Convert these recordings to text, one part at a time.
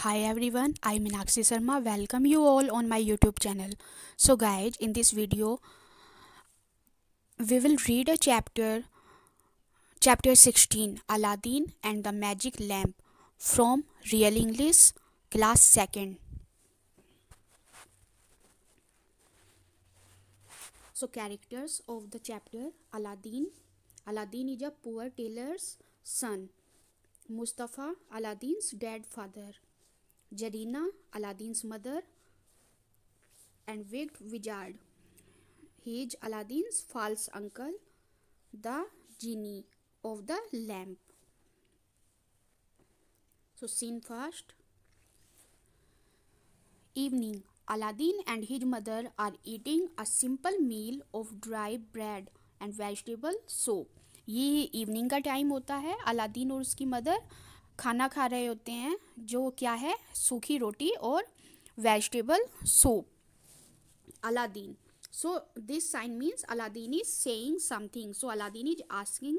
Hi everyone, I am Meenakshi Sharma. Welcome you all on my YouTube channel. So guys, in this video, we will read a chapter, chapter 16, Aladdin and the Magic Lamp from Real English, class 2nd. So characters of the chapter, Aladdin. Aladdin is a poor tailor's son. Mustafa, Aladdin's dead father. Jarina, Aladdin's mother, and wicked wizard. He is Aladdin's false uncle, the genie of the lamp. So scene first. Evening. Aladdin and his mother are eating a simple meal of dry bread and vegetable soup. ये evening का time होता है Aladdin और उसकी mother खाना खा रहे होते हैं जो क्या है सूखी रोटी और vegetable soup Aladdin so this sign means Aladdin is saying something so Aladdin is asking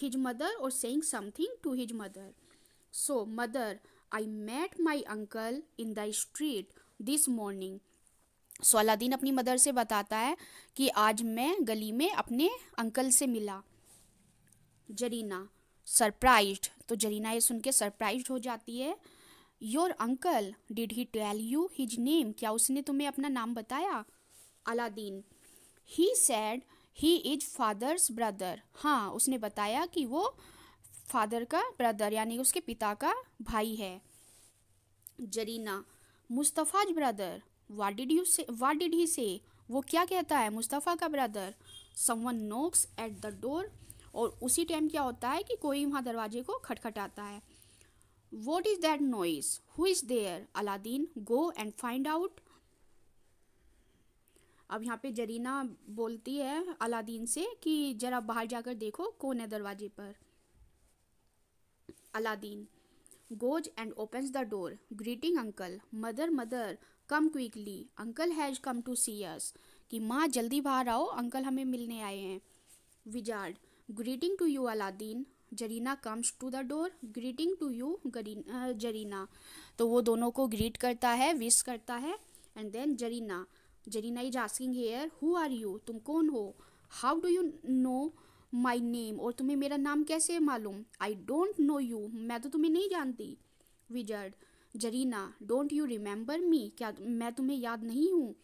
his mother और saying something to his mother so mother I met my uncle in the street this morning so Aladdin अपनी mother से बताता है कि आज मैं गली में अपने अंकल से मिला जरीना सरप्राइज तो जरीना ये सुन के सरप्राइज हो जाती है your uncle did he tell you his name क्या उसने तुम्हें अपना नाम बताया Aladdin he said he is father's brother हाँ उसने बताया कि वो फादर का ब्रदर यानी उसके पिता का भाई है Zarina Mustafa's brother what did you say what did he से वो क्या कहता है मुस्तफ़ा का brother someone knocks at the door और उसी टाइम क्या होता है कि कोई वहाँ दरवाजे को खटखटाता है what is that noise who is there Aladdin go and find out अब यहाँ पे जरीना बोलती है अलादीन से कि जरा बाहर जाकर देखो कौन है दरवाजे पर Aladdin goes and opens the door greeting uncle mother mother come quickly uncle has come to see us कि माँ जल्दी बाहर आओ अंकल हमें मिलने आए हैं wizard greeting to you Aladdin Zarina comes to the door greeting to you Zarina तो वो दोनों को ग्रीट करता है विश करता है and then Zarina Zarina is asking here who are you तुम कौन हो how do you know my name और तुम्हें मेरा नाम कैसे मालूम आई डोंट नो यू मैं तो तुम्हें नहीं जानती wizard Zarina don't you remember me क्या मैं तुम्हें याद नहीं हूँ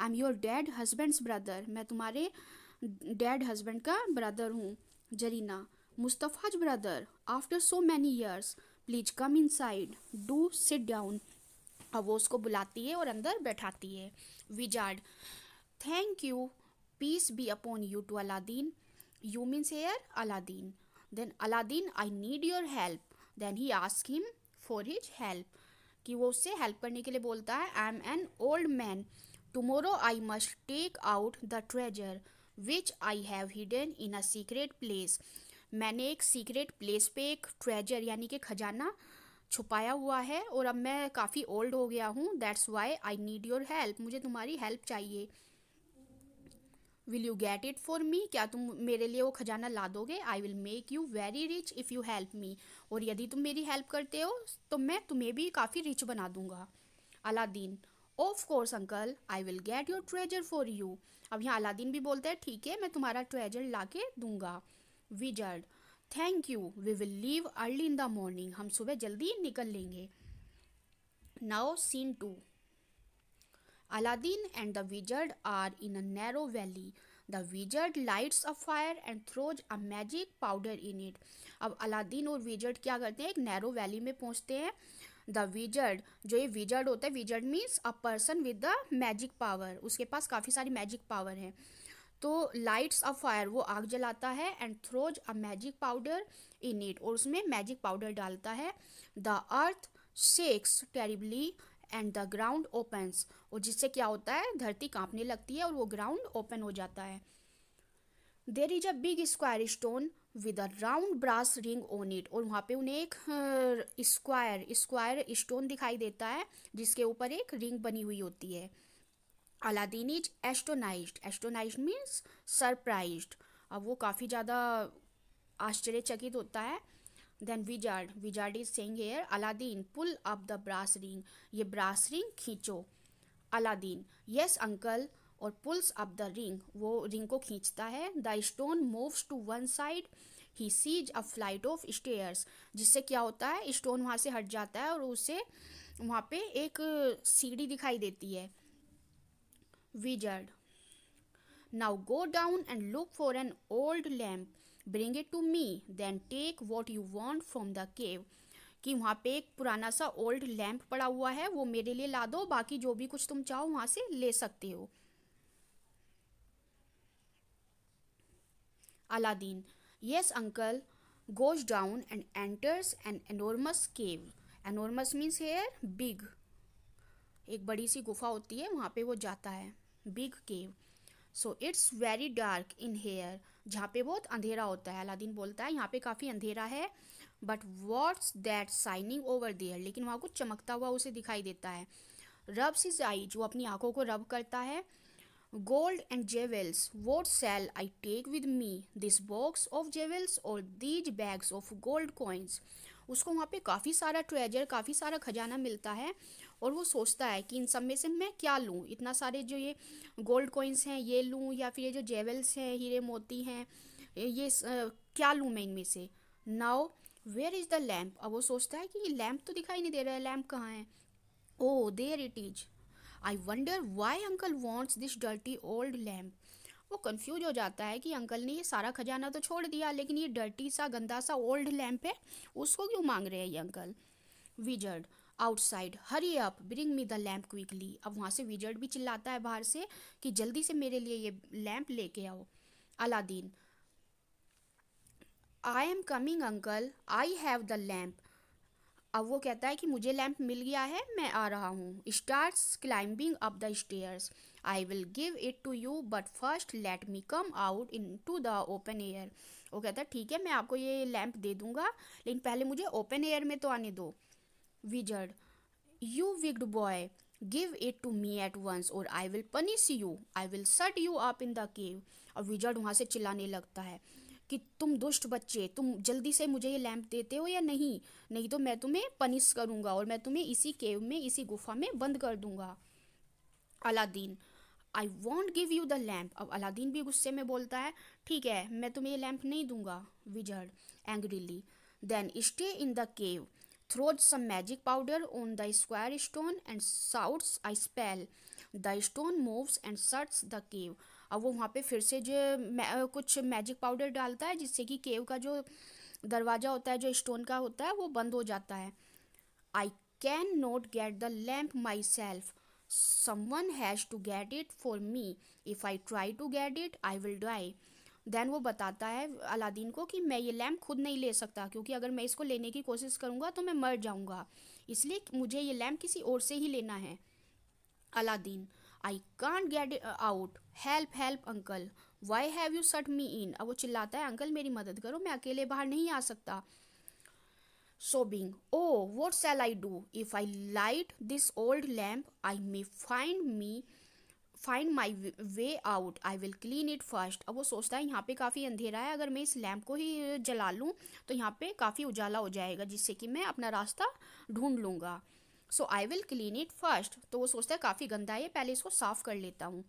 I am your dead husband's brother मैं तुम्हारे डैड हस्बैंड का ब्रदर हूँ Zarina Mustafa's brother after so many years please come inside do sit down अब वो उसको बुलाती है और अंदर बैठाती है wizard thank you peace be upon you too Aladdin you means here Aladdin then Aladdin I need your help then he ask him for his help कि वो उससे हेल्प करने के लिए बोलता है I am an old man tomorrow I must take out the treasure which I have hidden in a secret place मैंने एक सीक्रेट प्लेस पे एक ट्रेजर यानी कि खजाना छुपाया हुआ है और अब मैं काफ़ी ओल्ड हो गया हूँ that's why I need your help मुझे तुम्हारी हेल्प चाहिए will you get it for me क्या तुम मेरे लिए वो खजाना ला दोगे I will make you very rich if you help me और यदि तुम मेरी हेल्प करते हो तो मैं तुम्हें भी काफ़ी रिच बना दूंगा Aladdin of course uncle I will get your treasure for you अब यहाँ अलादीन भी बोलता है ठीक है मैं तुम्हारा ट्रेजर ला के दूंगा wizard thank you we will leave early in the morning हम सुबह जल्दी निकल लेंगे now scene to Aladdin and the wizard are in a narrow valley the wizard lights a fire and throws a magic powder in it अब Aladdin और wizard क्या करते हैं एक नैरो वैली में पहुंचते हैं द विजर्ड जो ये विजर्ड होता है wizard means a person with the magic power उसके पास काफ़ी सारी मैजिक पावर है तो लाइट्स अ फायर वो आग जलाता है and throws a magic powder in it और उसमें मैजिक पाउडर डालता है the earth shakes terribly and the ground opens और जिससे क्या होता है धरती कांपने लगती है और वो ग्राउंड ओपन हो जाता है there is a big square stone with a round brass ring on it और वहाँ पे उन्हें एक स्क्वायर स्क्वायर स्टोन दिखाई देता है जिसके ऊपर एक रिंग बनी हुई होती है Aladdin is astonish astonish means surprise अब वो काफ़ी ज़्यादा आश्चर्यचकित होता है then wizard wizard is saying here Aladdin pull up the brass ring ये ब्रास रिंग खींचो अलादीन यस अंकल और पुल्स अप द रिंग वो रिंग को खींचता है the stone moves to one side he sees a flight of stairs जिससे क्या होता है स्टोन वहाँ से हट जाता है और उसे वहाँ पे एक uh, सीढ़ी दिखाई देती है wizard now go down and look for an old lamp bring it to me then take what you want from the cave कि वहाँ पे एक पुराना सा ओल्ड लैम्प पड़ा हुआ है वो मेरे लिए ला दो बाकी जो भी कुछ तुम चाहो वहाँ से ले सकते हो Aladdin. Yes, uncle goes down and enters an enormous cave. Enormous means here big. एक बड़ी सी गुफा होती है वहाँ पे वो जाता है big cave so it's very dark in here जहाँ पे बहुत अंधेरा होता है अलादीन बोलता है यहाँ पे काफ़ी अंधेरा है but what's that shining over there लेकिन वहाँ कुछ चमकता हुआ उसे दिखाई देता है रब्स इज आईज वो अपनी आंखों को रब करता है gold and jewels. What shall I take with me? This box of jewels or these bags of gold coins? उसको वहाँ पे काफ़ी सारा ट्रेजर काफ़ी सारा खजाना मिलता है और वो सोचता है कि इन सब में से मैं क्या लूँ इतना सारे जो ये गोल्ड कॉइन्स हैं ये लूँ या फिर ये जो जेवल्स हैं हीरे मोती हैं ये आ, क्या लूँ मैं इनमें से now where is the lamp अब वो सोचता है कि ये लैम्प तो दिखाई नहीं दे रहा है लैम्प कहाँ है oh there it is I wonder why uncle wants this dirty old lamp वो कंफ्यूज हो जाता है कि अंकल ने ये सारा खजाना तो छोड़ दिया लेकिन ये डर्टी सा गंदा सा ओल्ड लैम्प है उसको क्यों मांग रहे हैं ये uncle wizard outside hurry up bring me the lamp quickly अब वहाँ से विजर्ड भी चिल्लाता है बाहर से कि जल्दी से मेरे लिए ये लैम्प लेके आओ Aladdin I am coming uncle I have the lamp अब वो कहता है कि मुझे लैंप मिल गया है मैं आ रहा हूँ start climbing up the stairs I will give it to you but first let me come out into the open air वो कहता है ठीक है मैं आपको ये लैंप दे दूँगा लेकिन पहले मुझे ओपन एयर में तो आने दो wizard you wicked boy give it to me at once और I will punish you I will shut you up in the cave और विजर्ड वहाँ से चिल्लाने लगता है कि तुम दुष्ट बच्चे तुम जल्दी से मुझे ये लैंप देते हो या नहीं नहीं तो मैं तुम्हें पनिश करूंगा और मैं तुम्हें इसी केव में इसी गुफा में बंद कर दूँगा Aladdin I won't give you the lamp अब अलादीन भी गुस्से में बोलता है ठीक है मैं तुम्हें ये लैम्प नहीं दूंगा wizard angrily then stay in the cave throws some magic powder on the square stone and shouts I spell the stone moves and shuts the cave और वो वहाँ पे फिर से जो कुछ मैजिक पाउडर डालता है जिससे कि केव का जो दरवाज़ा होता है जो स्टोन का होता है वो बंद हो जाता है I can not get the lamp myself someone has to get it for me if I try to get it I will die then वो बताता है अलादीन को कि मैं ये लैम्प खुद नहीं ले सकता क्योंकि अगर मैं इसको लेने की कोशिश करूँगा तो मैं मर जाऊँगा इसलिए मुझे ये लैम्प किसी और से ही लेना है Aladdin I can't get out help help uncle why have you shut me इन अब वो चिल्लाता है अंकल मेरी मदद करो मैं अकेले बाहर नहीं आ सकता sobbing oh what shall I do if I light this old lamp I may find me find my way out I will clean it first अब वो सोचता है यहाँ पे काफ़ी अंधेरा है अगर मैं इस लैम्प को ही जला लूँ तो यहाँ पे काफ़ी उजाला हो जाएगा जिससे कि मैं अपना रास्ता ढूंढ लूँगा so I will clean it first तो वो सोचता है काफ़ी गंदा है पहले इसको साफ़ कर लेता हूँ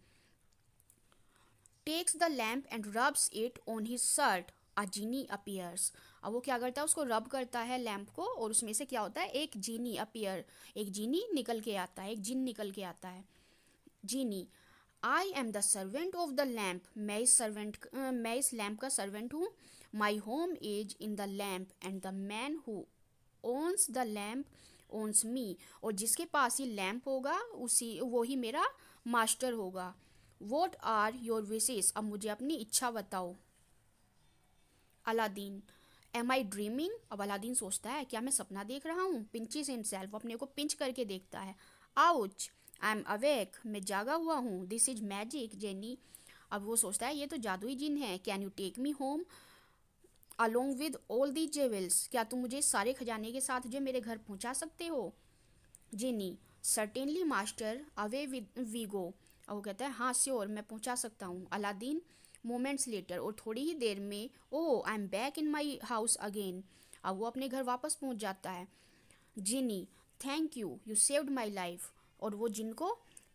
takes the lamp and rubs it on his shirt. A genie appears. अब वो क्या करता है उसको रब करता है लैम्प को और उसमें से क्या होता है एक जीनी अपियर एक जीनी निकल के आता है एक जिन निकल के आता है genie I am the servant of the lamp मैं इस सर्वेंट मैं इस लैम्प का सर्वेंट हूँ my home is in the lamp and the man who owns the lamp owns me और जिसके पास ये लैम्प होगा उसी वही मेरा मास्टर होगा वॉट आर योर विशेष अब मुझे अपनी इच्छा बताओ अलादीन एम आई ड्रीमिंग अब अलादीन सोचता है क्या मैं सपना देख रहा हूँ पिंचिस हिमसेल्फ अपने को पिंच करके देखता है आउच आई एम अवेक मैं जागा हुआ हूँ दिस इज मैजिक जेनी अब वो सोचता है ये तो जादुई जिन है can you take me home along with all the jewels क्या तुम मुझे सारे खजाने के साथ जो मेरे घर पहुँचा सकते हो genie certainly master away with we go और वो कहता है हाँ श्योर मैं पहुँचा सकता हूँ अलादीन मोमेंट्स लेटर और थोड़ी ही देर में oh I am back in my house again अब वो अपने घर वापस पहुँच जाता है genie thank you you saved my life और वो जिनको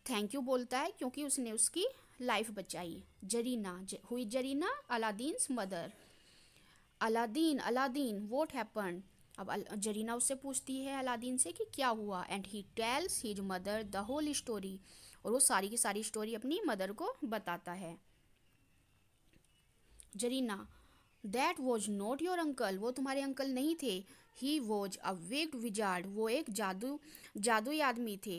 थैंक यू बोलता है क्योंकि उसने उसकी लाइफ बचाई जरीना ज, हुई Zarina Aladdin's mother Aladdin Aladdin what happen अब जरीना उससे पूछती है अलादीन से कि क्या हुआ and he tells his mother the whole story और वो सारी की सारी स्टोरी अपनी मदर को बताता है Zarina that was not your uncle वो तुम्हारे अंकल नहीं थे he was a wicked wizard वो एक जादू जादुई आदमी थे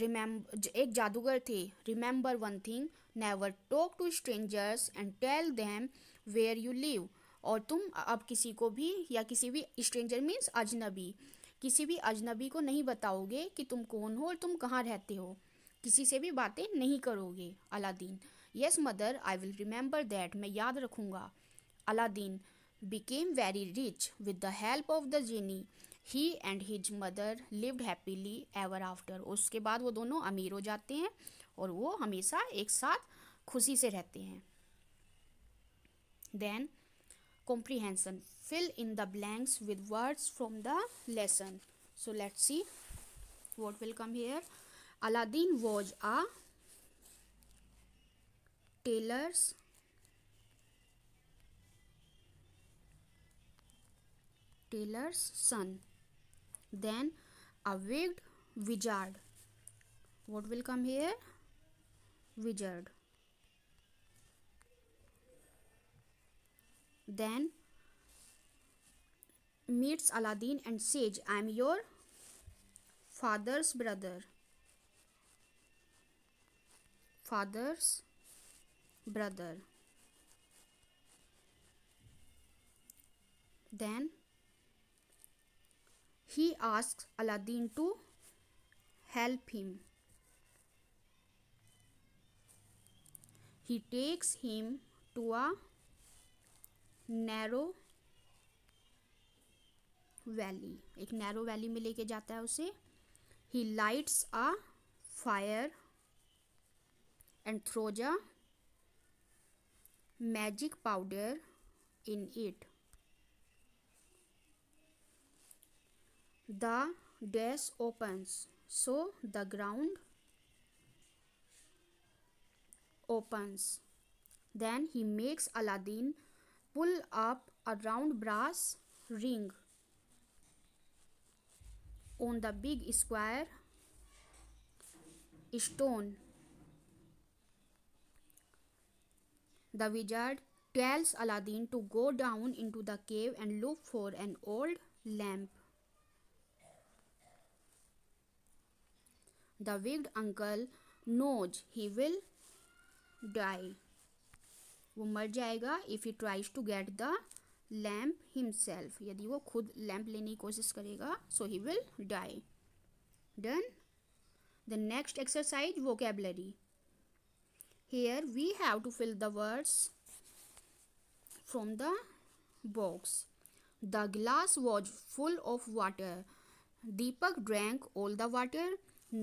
रिमेम्ब एक जादूगर थे remember one thing never talk to strangers and tell them where you live और तुम अब किसी को भी या किसी भी स्ट्रेंजर मीन्स अजनबी किसी भी अजनबी को नहीं बताओगे कि तुम कौन हो और तुम कहाँ रहते हो किसी से भी बातें नहीं करोगे Aladdin yes mother I will remember that मैं याद रखूँगा Aladdin became very rich with the help of the genie he and his mother lived happily ever after उसके बाद वो दोनों अमीर हो जाते हैं और वो हमेशा एक साथ खुशी से रहते हैं then comprehension fill in the blanks with words from the lesson so let's see what will come here Aladdin was a tailor's tailor's son. Then a wicked wizard. What will come here? Wizard. Then meets Aladdin and says, I am your father's brother. father's brother then he asks aladdin to help him he takes him to a narrow valley एक narrow valley में लेके जाता है उसे he lights a fire anthroja magic powder in it the dash opens so the ground opens then he makes aladdin pull up a round brass ring on the big square stone the wizard tells Aladdin to go down into the cave and look for an old lamp the wicked uncle knows he will die वो मर जाएगा if he tries to get the lamp himself यदि वो खुद lamp लेने की कोशिश करेगा so he will die done the next exercise वो vocabulary here we have to fill the words from the box the glass was full of water deepak drank all the water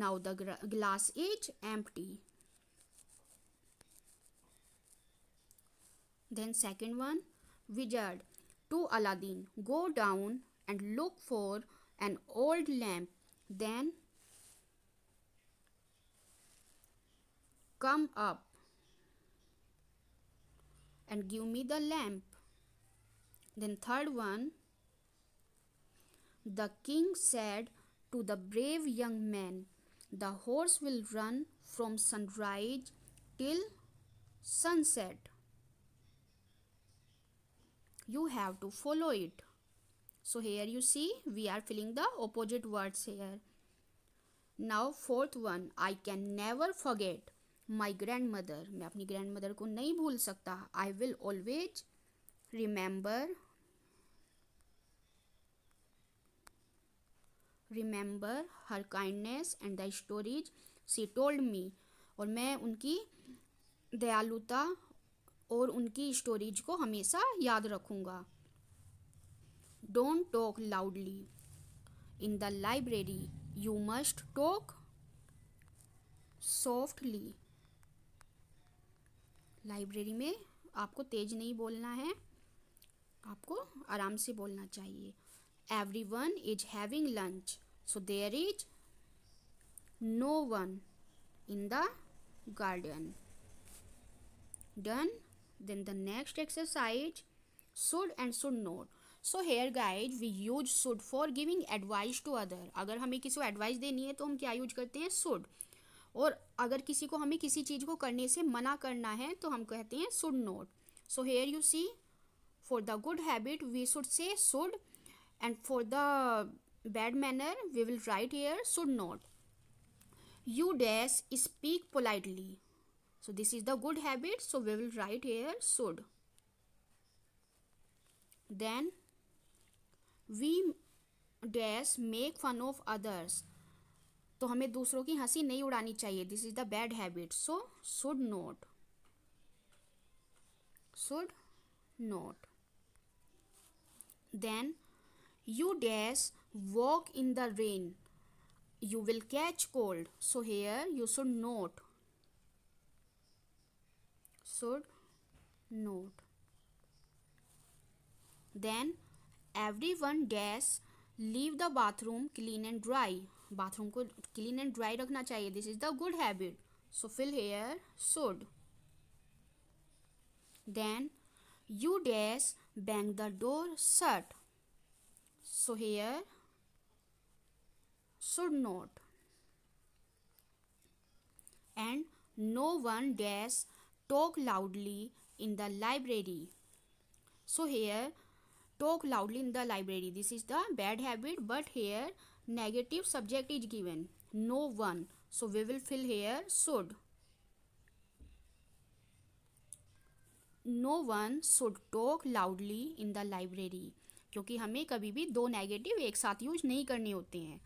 now the glass is empty then second one wizard to aladdin go down and look for an old lamp then come up and give me the lamp. Then third one, the king said to the brave young man, the horse will run from sunrise till sunset. You have to follow it. So here you see we are filling the opposite words here. Now fourth one, I can never forget. My grandmother मैं अपनी grandmother को नहीं भूल सकता I will always remember remember her kindness and the stories she told me और मैं उनकी दयालुता और उनकी स्टोरीज को हमेशा याद रखूँगा don't talk loudly in the library you must talk softly library में आपको तेज नहीं बोलना है आपको आराम से बोलना चाहिए everyone is having lunch so there is no one in the garden done then the next exercise should and should not so here guide we use should for giving advice to other अगर हमें किसी को advice देनी है तो हम क्या use करते हैं सुड और अगर किसी को हमें किसी चीज को करने से मना करना है तो हम कहते हैं should not so here you see for the good habit we should say should and for the bad manner we will write here should not you dash speak politely so this is the good habit so we will write here should then we dash make fun of others तो हमें दूसरों की हंसी नहीं उड़ानी चाहिए this is the bad habit so should not should not then you dash walk in the rain you will catch cold so here you should not should not then everyone dash leave the bathroom clean and dry bathroom को clean and dry रखना चाहिए this is the good habit so fill here should then you dash bang the door shut so here should not and no one dash talk loudly in the library so here talk loudly in the library this is the bad habit but here negative subject is given no one so we will fill here should no one should talk loudly in the library क्योंकि हमें कभी भी दो negative एक साथ use नहीं करने होते हैं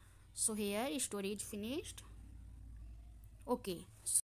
so here storage finished okay